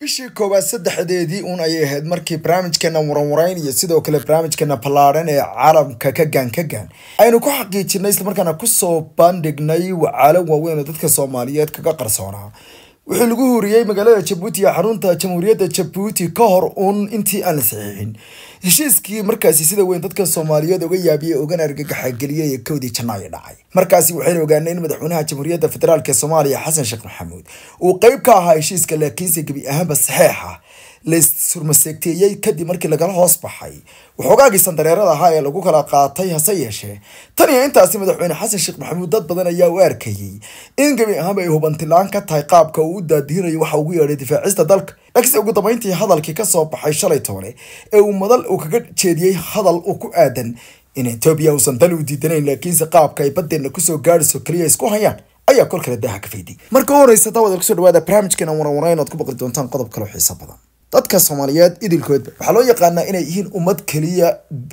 bishii koowaad saddexdeedii uun ayay ahayd markii barnaamijkeena waranwarayn iyo sidoo kale barnaamijkeena ballaadhan ee caalamka ka gaan ka gaan aynu ku xaqiijinay islamarkaana kusoo bandhignay wacaalo waaweyn oo dadka soomaaliyeed kaga qarsoonaa wuxuu lagu huriyey magaalada jabuuti ee xarunta jamhuuriyadda jabuuti ka hor uun intii aan la saxiixin heshiiskii markaasi sida weyn dadka soomaaliyeed uga yaabiyey ogana argagaxageliyey ee kowdii janaayo dhacay markaasi waxaynu ogaanay in madaxweynaha jamhuuriyadda federaalk ee soomaaliya xasan sheekh maxamuud uu qeyb ka ahaa heshiiska laakiinse gebi ahaanba saxeex ah laissurmaseegteeyey kadib markii lagala hoos baxay waxoogaagii sandareerada ahaa ee lagu kala qaatay hase yeeshee tan iyo intaasi madaxweyne xasan sheekh maxamuud dad badan ayaa u arkayey in gebi ahaanba ay hubantilaan ka tahay qaabka uu u daadihirayo waxa ugu yeedhay difaacista dalka laakiinse ugu dambayntii hadalkii ka soo baxay shalay tobane ee uu madal uu kaga jeediyey hadal uu ku aadan in etoobiya uusan dal u diidanayn laakiinse qaabka ay baddeenna kusoo gaadhayso keliya isku hayaan ayaa kol kale daaha ka fayday marka u horeysa daawadaal kusoo dhawaada barnaamijkeena waran waran ku baqli doontaan qodob kaleo xiiso badan dadka soomaaliyeed idilkoodba waxaa loo yaqaanaa inay yihiin ummad keliya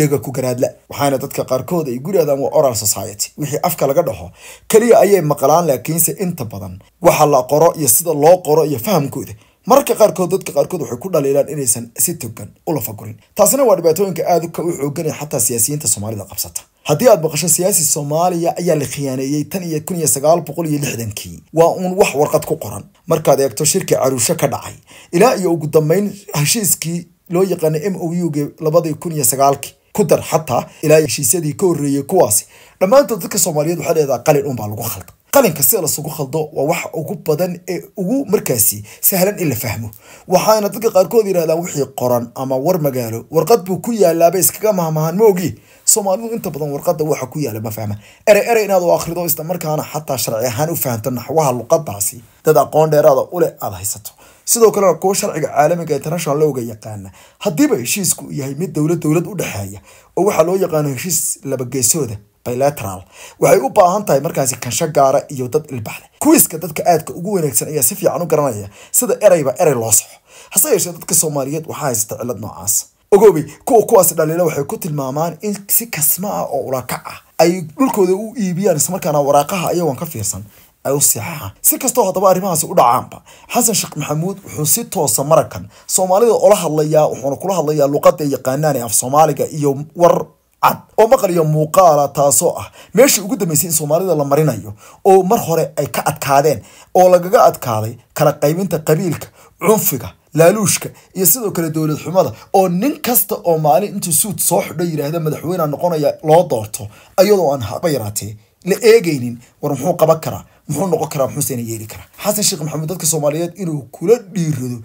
dhega ku garaadla waxaana dadka qaarkood ay guriadan waa oral society wixii afka laga dhaho keliya ayay maqlaan laakiinse inta badan waxa la qoro iyo sida loo qoro iyo fahamkooda mararka qaarkood dadka qaarkood waxay ku dhaliilaan inaysan si togan u lafagurin taasina waa dhibaatooyinka aad u xooganaya xataa siyaasiyiinta soomaalida qabsata haddii aad maqasho siyaasi soomaaliya ayaa la khiyaaneeyey tan iyo kun iyo sagaal boqol iyo lixdankii waa uun wax warqad ku qoran markaad eegto shirka caruusho ka dhacay ilaa iyo ugu dambeyn heshiiskii loo yaqaana m o u g labadii kun iyo sagaalkii ku dar xataa ilaa heshiisyadii ka horreeyey kuwaasi dhammaantood dadka soomaaliyeed waxaa leedaha qalin unbaa lagu khalda qalinka sida lasugu khaldo waa wax ugu badan ee ugu markaasi sahlan in la fahmo waxaana dadka qaarkood yidhahdaan wixii qoran ama war magaalo warqad buu ku yaalaaba iskaga mahmahan ma ogi soomaalidu inta badan warqada waxa ku yaala ma fahma erey erey inaad u akhrido islamarkaana xataa sharci ahaan u fahamto naxwaha luqadaasi dad aqoon dheeraada uleh aada haysato sidoo kalena kuwo sharciga caalamiga international looga yaqaana haddiiba heshiisku yahay mid dowlad dowlad u dhexeeya oo waxaa loo yaqaano heshiis labageesooda bilateral waxay u baahan tahay markaasi kansho gaara iyo dad ilbaxle kuwiska dadka aadka ugu wanaagsan ayaa si fiican u garanaya sida ereyba erey loo soco hase yeeshee dadka soomaaliyeed waxaa haysta cillad noocaas ogoobay kuwa kuwaas dhalina waxay ku tilmaamaan in si kasma ah oo urakac ah ay dhulkooda u iibiyaan islamarkaana waraaqaha ayagoon ka fiirsan ay u si kastoo haddaba arrimahaasi u dhacaanba xasan sheekh maxamuud wuxuu si toosa marakan soomaalida ola hadlayaa wuxuuna kula hadlayaa luqada yaqaanaan ee af soomaaliga iyo war cad oo maqal iyo muuqaala taasoo ah meeshii ugu dambeysay in soomaalida la marinayo oo mar hore ay ka adkaadeen oo lagaga adkaaday kala qaybinta qabiilka cunfiga laaluushka iyo sidoo kale dowlad xumada oo nin kasta oo maalin intuu suud soo xidho yidhaahda madaxweynea noqonaya loo doorto ayadoo aan haba yaraatee la eegaynin war muxuu qaban karaa muxuu noqon karaa muxuusena yeeli karaa xasan sheekh maxamuud dadka soomaaliyeed inuu kula dhiirado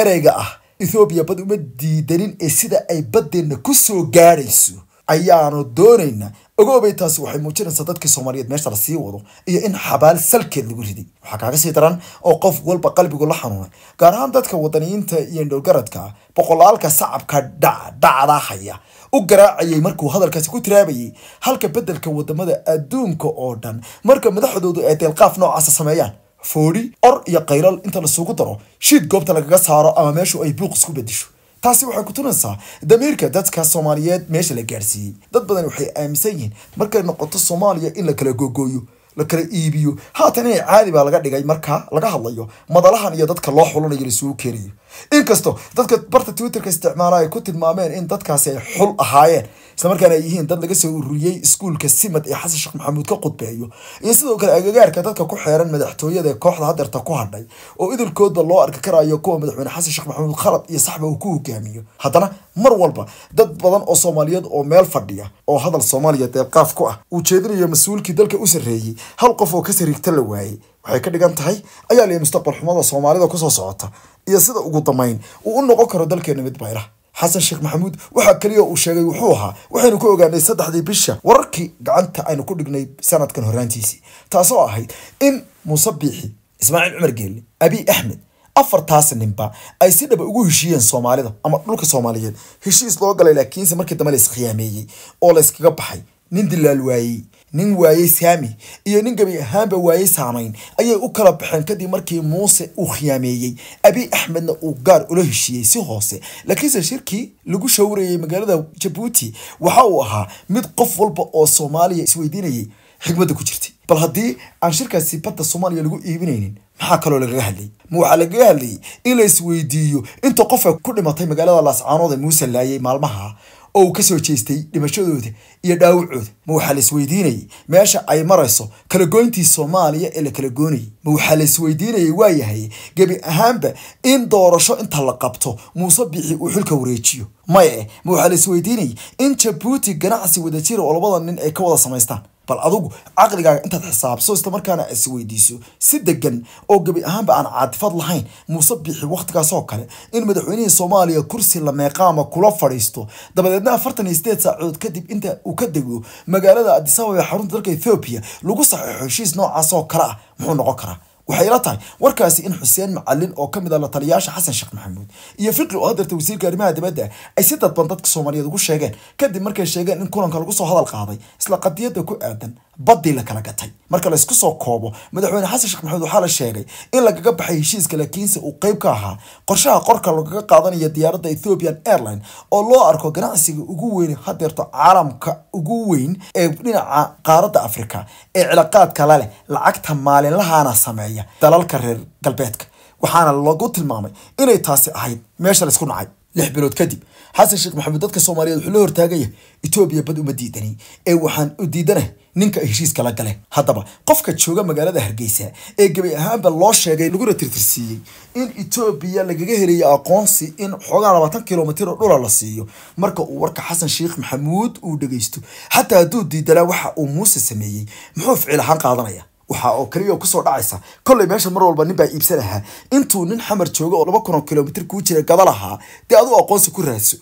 ereyga ah ethoobiya bad uma diidanin ee sida ay baddeenna ku soo gaadhayso ayaanu doonaynaa ogoobay taasi waxay muujinaysaa dadkii soomaaliyeed meesha lasii wado iyo in xabaal salkeed lagu riday waxaa kaaga sii daran oo qof walba qalbigu la xanuunay gaar ahaan dadka wadaniyiinta iyo dhowlgaradka boqolaalka sacabka dhacdhacdaahaya u garaacayay markuu hadalkaasi ku tiraabayay halka beddelka wadamada adduunka oo dhan marka madaxdoodu ay deelqaaf noocaasa sameeyaan foodhi or iyo kaylal inta lasugu daro shiid goobta lagaga saaro ama meeshu ay buuq isku bedesho taasi waxay ku tunaysaa damiirka dadka soomaaliyeed meesha la gaarsiiyey dad badan waxay aaminsan yihiin markay noqoto soomaaliya in la kala googooyo la kala iibiyo haatan inay caadi baa laga dhigay marka laga hadlayo madalahan iyo dadka loo xulanayo laisugu keenayo inkasto dadka barta twitterka isticmaala ay ku tilmaameen in dadkaasi ay xul ahaayeen islamarkaana ay yihiin dad laga soo ururiyey iskuulka simad ee xasan sheekh maxamuud ka qudbeeyo iyo sidoo kale agagaarka dadka ku xeeran madaxtooyada ee kooxda hadeerta ku hadhay oo idilkoodba loo arki karaayo kuwa madaxweyne xasan sheekh maxamuud khalad iyo saxba uu ku hogaamiyo haddana mar walba dad badan oo soomaaliyeed oo meel fadhiya oo hadal soomaaliya deebqaaf ku ah uu jeedinayo mas-uulkii dalka u sarreeyey hal qof oo ka sariigta la waayey waxay ka dhigan tahay ayaa lihi mustaqbal xumada soomaalida kusoo socota iyo sida ugu dambeyn uu u noqon karo dalkeena mid bayra xasan sheekh maxamuud waxaa keliya uu sheegay wuxuu ahaa waxaynu ku ogaanay saddexdii bisha wararkii gacanta aynu ku dhignay sanadkan horaantiisii taasoo ahayd in muuse biixi ismaaciil cumar geelle abiy axmed afartaas ninba ay si dhaba ah ugu heshiiyeen soomaalida ama dhulka soomaaliyeed heshiis loo galay laakiinse markii dambe la iskhiyameeyey oo layskaga baxay nin dilaal waayey nin waayey saami iyo nin gabi ahaanba waayey saamayn ayay u kala baxeen kadib markii muuse uu khiyaameeyey abiy axmedna uu gaar ula heshiiyey si hoose laakiinse shirkii lagu shawrayay magaalada jabuuti waxa uu ahaa mid qof walba oo soomaaliya isweydiinayay xigmadda ku jirtay bal haddii aan shirkaasi badda soomaaliya lagu iibinaynin maxaa kaloo lagaga hadlayay ma waxaa lagaga hadlayay in la isweydiiyo inta qof ay ku dhimatay magaalada laascaanood ee muuse laayay maalmaha oo uu kasoo jeestay dhimashadooda iyo dhaawacooda ma waxaa laisweydiinayay meesha ay marayso kalagoyntii soomaaliya ee la kala goonayay ma waxaa laisweydiinayay waayahay gebi ahaanba in doorasho inta la qabto muuse bixi uu xulka wareejiyo maye ma waxaa laisweydiinayay in jabuuti ganacsi wada jira oo labada nin ay ka wada samaystaan bal adugu caqligaaga intaad xisaabso islamarkaana markaana isweydiiso si degan oo gebi ahaanba aan caadifad lahayn muuse biixi wakhtigaasoo kale in madaxweynihii soomaaliya kursi la meeqaama kula fadhiisto dabadeedna afartan iyo sideed saacood kadib inta uu ka dego magaalada adisaba ee xarunta dalka ethoobiya lagu saxiixo heshiis noocaasoo kale ah muxuu noqon karaa waxay la tahay warkaasi in xuseen macalin oo ka mid ah la taliyaasha xasan sheekh maxamuud iyo fikri oo hadeerta wasiirka arrimaha dibadda ay si dadban dadka soomaaliyeed ugu sheegeen kadib markay sheegeen in kulanka lagu soo hadal qaaday isla qadiyadda ku aadan baddii la kala gatay marka laysku soo koobo madaxweyne xasan sheekh maxamuud waxaa la sheegay in lagaga baxay heshiiska laakiinse uu qeyb ka ahaa qorshaha qorka lagaga qaadanaya diyaaradda ethiopian airline oo loo arko ganacsiga ugu weyn haddeerto caalamka ugu weyn ee dhinaca qaaradda afrika ee cilaaqaadkala laleh lacagta maalinlahaana sameeya dalalka reer galbeedka waxaana lagu tilmaamay inay taasi ahayd meesha laisku nacay lix bilood kadib xasan sheekh maxamed dadka soomaaliyeed wuxuu la hortaagaya etoobiya bad uma diidani ee waxaan u diidanahay ninka ay heshiis kala galeen haddaba qofka jooga magaalada hargeysa ee gebi ahaanba loo sheegay laguna tirtirsiiyey in etoobiya lagaga helayo aqoonsi in xoogaa labaatan kilomitr oo dhula la siiyo marka uu warka xasan sheekh maxamuud uu dhegeysto xataa hadduu diidanaa waxa uu muuse sameeyey muxuu ficil ahaan qaadanaya waxa oo keliya kusoo dhacaysa kolley meesha mar walba nin baa iibsan ahaa intuu nin xamar joogo oo laba kun oo kilomitr kuu jira gabal ahaa dee aduu aqoonsi ku raadso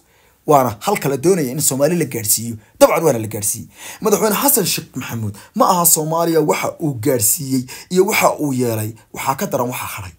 waana halka la doonaya in soomaali la gaadhsiiyo dabcan waana la gaadhsiiyey madaxweyne xasan sheekh maxamuud ma aha soomaaliya waxa uu gaadhsiiyey iyo waxa uu yeelay waxaa ka daran waxa haray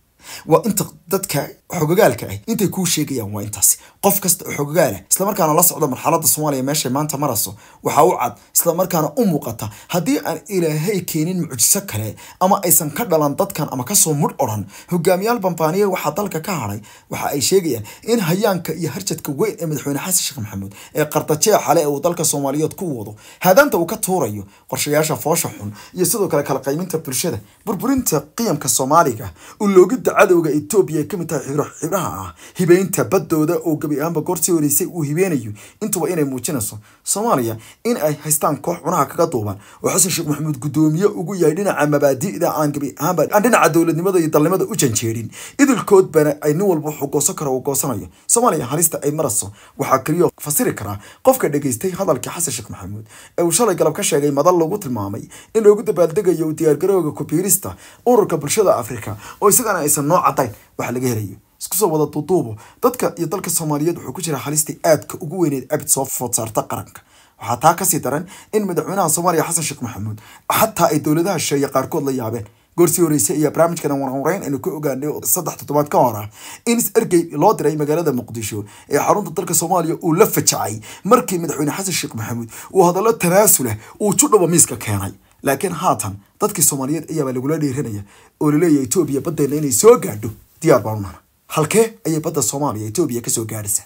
waa inta dadka xogagaalka ah intay kuu sheegayaan waa intaas qof kasta oo xogagaala ah, islamarkaana la socda marxalada soomaaliya meeshay maanta marayso waxaa u cad islamarkaana u muuqata haddii aan ilaahay keenin mucjiso kale ama aysan ka dhalan dadkan ama kasoo mudh odhan hogaamiyaal bambaaniya waxa dalka ka hadhay waxa ay sheegayaan in hayaanka iyo harjadka weyn ee madaxweyne xasan sheekh maxamuud ee qardajeexale ee uu dalka soomaaliyeed ku wado haadaanta uu ka tuurayo qorshayaasha foosha xun iyo sidoo kale kala qayminta bulshada burburinta qiyamka soomaaliga uloogida cadowga etoobiya ay kamid tahay iyo xidhaha ah hibeynta baddooda oo gebi ahaanba goortii horeysay uu hibeynayo intuba inay muujinayso soomaaliya in ay haystaan koox cunaha kaga duuban oo xasan sheekh maxamuud guddoomiye ugu yahay dhinaca mabaadi'da aan gebi ahaanba aan dhinaca dowladnimada iyo dalnimada u janjeerin idilkood ay nin walba wuxuu goosan karo uu goosanayo soomaaliya halista ay marayso waxaa keliyo fasiri karaa qofka dhegaystay hadalkii xasan sheekh maxamuud ee uu shalay galab ka sheegay madal lagu tilmaamay in loogu dabaaldegayo u kubiirista ururka bulshada afrika oo isagana aysan noo caddayn wax laga helayo isku wada duuduubo dadka iyo dalka soomaaliyeed wuxuu ku jira halistii aadka ugu weyneed abid soo food saarta qaranka waxaa taa kasii daran in madaxweynaha soomaaliya xasan sheekh maxamuud xataa ay dowladaha shisheeye qaarkood la yaabeen goorsi horeysa ayaa barnaamijkan warwareyn aynu ka ogaanay saddex toddobaad ka hor ah in ergey loo diray magaalada muqdisho ee xarunta dalka soomaaliya uu la fajacay markii madaxweyne xasan sheekh maxamuud uu hadallo tanaasulah uu judhuba miiska keenay laakiin haatan dadkii soomaaliyeed ayaabaa lagula dheeranaya oo laleeyahay etoobiya baddeenna inay soo gaadho diyaar baan halkee ayay badda soomaaliya etoobiya kasoo gaadhaysa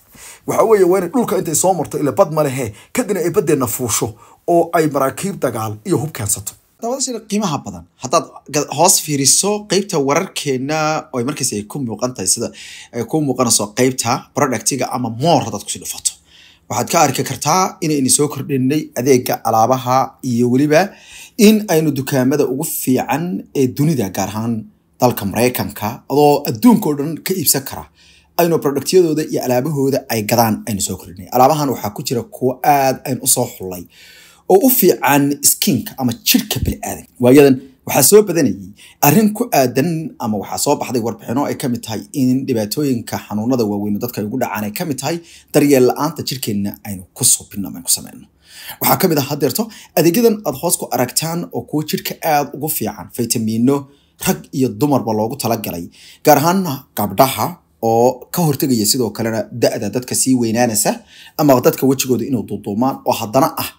waxa weeye waa inay dhulka intay soo marto ile bad ma lehe kadina ay baddeenna fuusho oo ay maraakiib dagaal iyo hub keensato dabadashina qiimaha badan haddaad hoos fiiriso qeybta wararkeena oo markaas ay ku muuqantahay sida ay ku muuqanayso qeybta productiga ama moor haddaad kusii dhufato waxaad ka arki kartaa inayna soo kordhinay adeega alaabaha iyo weliba in aynu dukaamada ugu fiican ee dunida gaar ahaan dalka maraykanka adoo adduunka o dhan ka iibsan kara aynu productyadooda iyo alaabahooda ay gadaan aynu soo kordhinay alaabahan waxaa ku jira kuwo aada aynu usoo xullay oo u fiican skiinka ama jirhka biniaadanka waayadan waxaa soo badanayay arrin ku aadan ama waxaa soo baxday warbixino ay kamid tahay in dhibaatooyinka xanuunada waaweyn dadka ugu dhacaan ay kamid tahay daryeel la-aanta jirhkeenna aynu ku subino ama sameyno waxaa kamid ah haddeerto adeegyadan aad hoos ku aragtaan oo kuwo jirhka aada ugu fiican fitamiino rag iyo dumarba loogu talagalay gaar ahaan gabdhaha oo ka hortegaya sidoo kalena da-da dadka sii weynaanaysa ama dadka wejigooda inuu duuduumaan oo haddana ah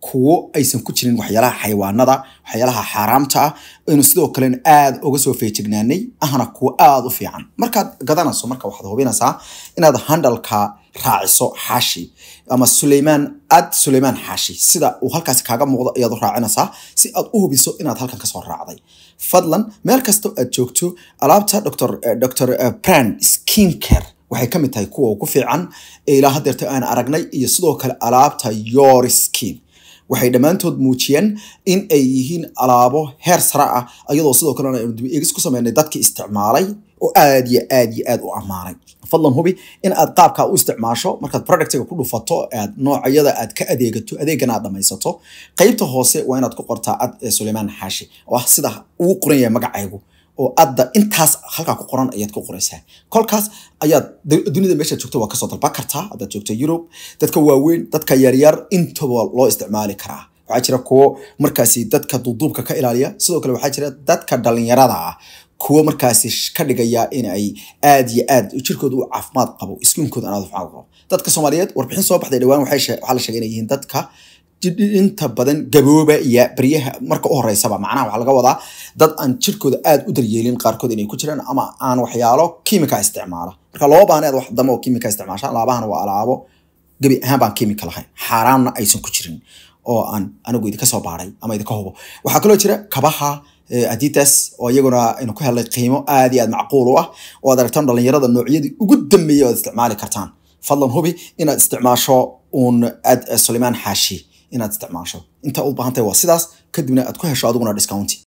kuwo aysan ku jirin waxyaalaha xayawaanada waxyaalaha xaaraamta ah aynu sidoo kalena aad uga soo feejignaanay ahna kuwo aad u fiican markaad gadanayso marka waxaad hubinaysaa inaad handhalka raaciso xaashi ama suleymaan aad suleymaan xaashi sida uu halkaasi kaaga muuqdo ayaad u raacinaysaa si aad u hubiso inaad halkan kasoo raacday fadlan meel kastoo aad joogto alaabta dr eh, dr brand eh, skin care waxay ka mid tahay kuwa ugu fiican ee ilaa hadeerta aan aragnay iyo sidoo kale alaabta your skin waxay dhammaantood muujiyeen in ay yihiin alaabo heer sare ah iyadoo sidoo kalena aynu dibi eegis ku sameynay dadkii isticmaalay oo aad iyo aad iyo aad u ammaanay fadlan hubi in aad qaabka u isticmaasho markaad productiga ku dhufato aad noocyada aad ka adeegato adeegana aad dhamaysato qaybta hoose waa inaad ku qortaa cad ee suleymaan xaashi oo ah sida ugu qoran yahay magacaygu oo adda intaas halkaa ku qoran ayaad ku qoraysaa kolkaas ayaad dunida meeshaad joogto waa kasoo dalban kartaa haddaad joogto yurub dadka waaweyn dadka yaryar intaba loo isticmaali karaa waxaa jira kuwo markaasi dadka duuduubka ka ilaaliya sidoo kale waxaa jira dadka dhalinyarada ah kuwo markaasi ka dhigaya in ay aad yo aad jirkooda u caafimaad qabo iskuunkooda anadufcaad qabo dadka soomaaliyeed warbixin soo baxday dhawaan waxaa la sheegay inay yihiin dadka inta badan gabooba iyo baryaha marka u horeysaba macnaha waxaa laga wadaa dad aan jirkooda aad u daryeelin qaarkood inay ku jiraan ama aan waxyaalo kiimika isticmaala marka laba baahan wax dambe oo kiimika isticmaashaan laabahana waa alaabo gebi ahaan baan kiimika lahayn xaaraanna aysan ku jirin oo aan anigu idinka soo baaray ama idinka hubo waxaa kaloo jira kabaha Eh, aditas oo iyaguna aynu ku helay qiimo aad iyo aad macquul u ah oo aad aragtaan dhalinyarada noocyadii ugu dambeeyay o aad isticmaali kartaan fadlan hubi inaad isticmaasho uun ad eh, sulaymaan xaashi inaad isticmaasho inta u baahantay waa sidaas kadibna aad ku hesho adiguna discounti